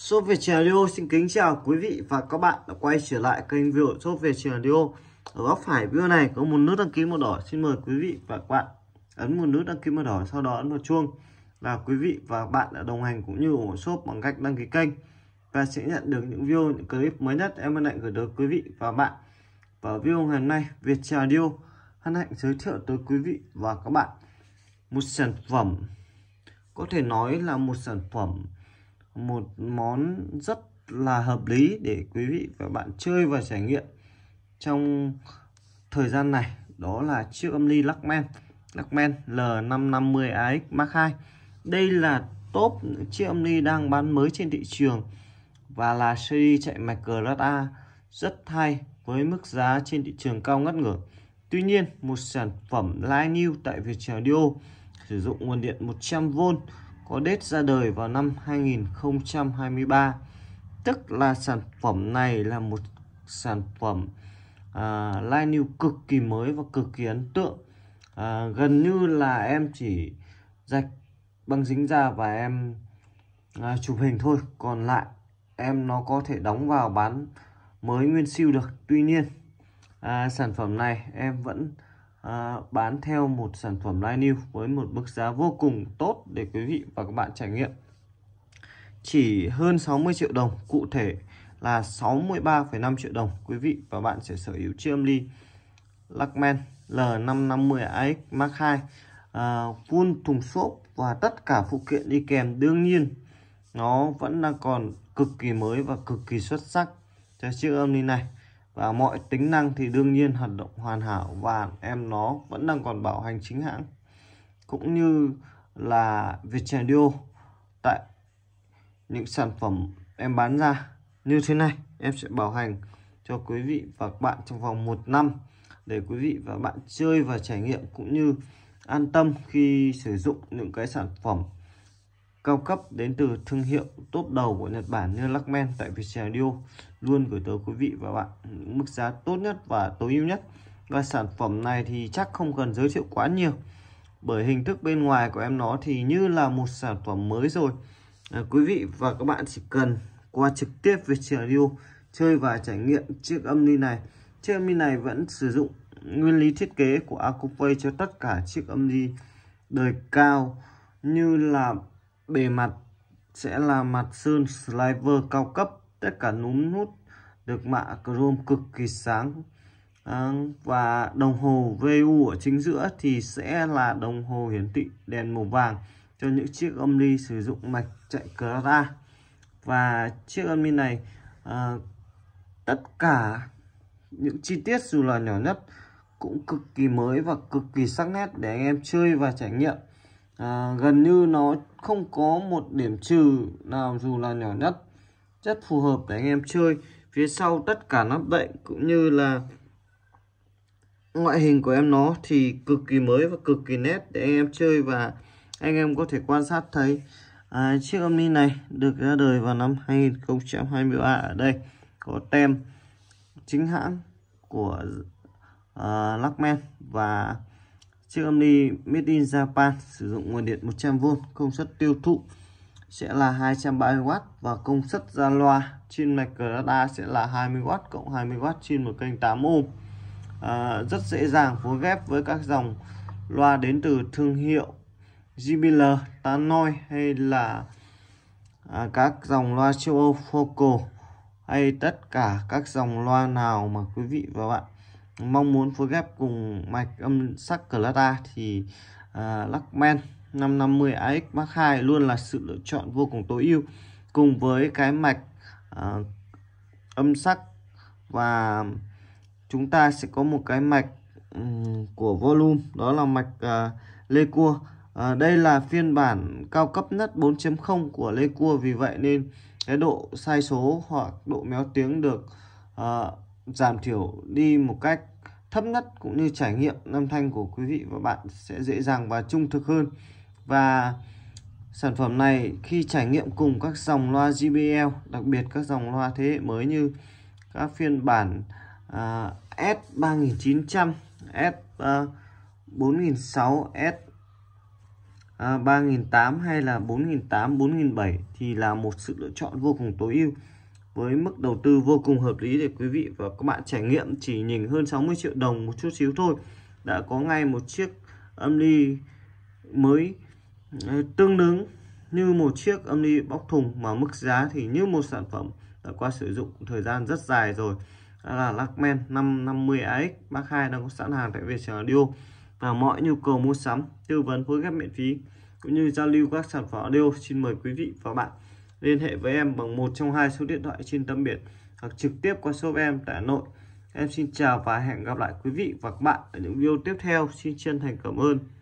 Shop về Radio xin kính chào quý vị và các bạn đã quay trở lại kênh video Shop về Radio. Ở góc phải video này có một nút đăng ký màu đỏ. Xin mời quý vị và các bạn ấn một nút đăng ký màu đỏ sau đó ấn vào chuông là quý vị và bạn đã đồng hành cũng như ủng hộ shop bằng cách đăng ký kênh và sẽ nhận được những video những clip mới nhất em lại gửi tới quý vị và bạn. Và video ngày hôm nay Việt Radio hân hạnh giới thiệu tới quý vị và các bạn một sản phẩm có thể nói là một sản phẩm một món rất là hợp lý để quý vị và bạn chơi và trải nghiệm trong thời gian này đó là chiếc âm ly Luckman men L550 AX Mark II đây là top chiếc âm ly đang bán mới trên thị trường và là series chạy mạch A rất hay với mức giá trên thị trường cao ngất ngửa Tuy nhiên một sản phẩm line new tại Viettel Dio sử dụng nguồn điện 100V có date ra đời vào năm 2023 tức là sản phẩm này là một sản phẩm à, line new cực kỳ mới và cực kỳ ấn tượng à, gần như là em chỉ rạch băng dính ra và em à, chụp hình thôi còn lại em nó có thể đóng vào bán mới nguyên siêu được tuy nhiên à, sản phẩm này em vẫn à, bán theo một sản phẩm line new với một mức giá vô cùng tốt để quý vị và các bạn trải nghiệm chỉ hơn 60 triệu đồng cụ thể là 63,5 triệu đồng quý vị và bạn sẽ sở hữu chiếc âm ly Lacman L550AX Mark II à, full thùng xốp và tất cả phụ kiện đi kèm đương nhiên nó vẫn đang còn cực kỳ mới và cực kỳ xuất sắc cho chiếc âm ly này và mọi tính năng thì đương nhiên hoạt động hoàn hảo và em nó vẫn đang còn bảo hành chính hãng cũng như là Viettradio tại những sản phẩm em bán ra như thế này em sẽ bảo hành cho quý vị và các bạn trong vòng một năm để quý vị và bạn chơi và trải nghiệm cũng như an tâm khi sử dụng những cái sản phẩm cao cấp đến từ thương hiệu top đầu của Nhật Bản như Lakmen tại Viettradio luôn gửi tới quý vị và bạn những mức giá tốt nhất và tối ưu nhất và sản phẩm này thì chắc không cần giới thiệu quá nhiều bởi hình thức bên ngoài của em nó thì như là một sản phẩm mới rồi à, quý vị và các bạn chỉ cần qua trực tiếp về Studio chơi và trải nghiệm chiếc âm ly này chiếc âm ly này vẫn sử dụng nguyên lý thiết kế của Acopay cho tất cả chiếc âm ly đời cao như là bề mặt sẽ là mặt sơn sliver cao cấp tất cả núm nút được mạ chrome cực kỳ sáng à, và đồng hồ VU ở chính giữa thì sẽ là đồng hồ hiển thị đèn màu vàng cho những chiếc âm ly sử dụng mạch chạy Clara và chiếc âm ly này à, tất cả những chi tiết dù là nhỏ nhất cũng cực kỳ mới và cực kỳ sắc nét để anh em chơi và trải nghiệm à, gần như nó không có một điểm trừ nào dù là nhỏ nhất rất phù hợp để anh em chơi phía sau tất cả nắp đậy cũng như là ngoại hình của em nó thì cực kỳ mới và cực kỳ nét để anh em chơi và anh em có thể quan sát thấy à, chiếc Omni này được ra đời vào năm 2023 ở đây có tem chính hãng của uh, à, Luckman và chiếc Omni Made in Japan sử dụng nguồn điện 100V công suất tiêu thụ sẽ là 230W và công suất ra loa trên mạch Grada sẽ là 20W cộng 20W trên một kênh 8 ohm. À, rất dễ dàng phối ghép với các dòng loa đến từ thương hiệu JBL, Tannoy hay là à, các dòng loa châu Âu Focal hay tất cả các dòng loa nào mà quý vị và bạn mong muốn phối ghép cùng mạch âm sắc Grada thì à, Lacmen 550 AX Mark 2 luôn là sự lựa chọn vô cùng tối ưu cùng với cái mạch à, âm sắc và chúng ta sẽ có một cái mạch um, của volume đó là mạch à, lê cua à, đây là phiên bản cao cấp nhất 4.0 của lê cua vì vậy nên cái độ sai số hoặc độ méo tiếng được à, giảm thiểu đi một cách thấp nhất cũng như trải nghiệm âm thanh của quý vị và bạn sẽ dễ dàng và trung thực hơn và sản phẩm này khi trải nghiệm cùng các dòng loa JBL đặc biệt các dòng loa thế hệ mới như các phiên bản uh, S3900 S4600 S à, uh, à, 3008 hay là 4008 4007 thì là một sự lựa chọn vô cùng tối ưu với mức đầu tư vô cùng hợp lý để quý vị và các bạn trải nghiệm chỉ nhìn hơn 60 triệu đồng một chút xíu thôi đã có ngay một chiếc âm ly mới Ờ, tương đương như một chiếc âm ly bóc thùng mà mức giá thì như một sản phẩm đã qua sử dụng thời gian rất dài rồi đó là Lacmen 550 AX Mark 2 đang có sẵn hàng tại Viettel Audio và mọi nhu cầu mua sắm tư vấn phối ghép miễn phí cũng như giao lưu các sản phẩm audio xin mời quý vị và bạn liên hệ với em bằng một trong hai số điện thoại trên tấm biển hoặc trực tiếp qua shop em tại Hà Nội em xin chào và hẹn gặp lại quý vị và các bạn ở những video tiếp theo xin chân thành cảm ơn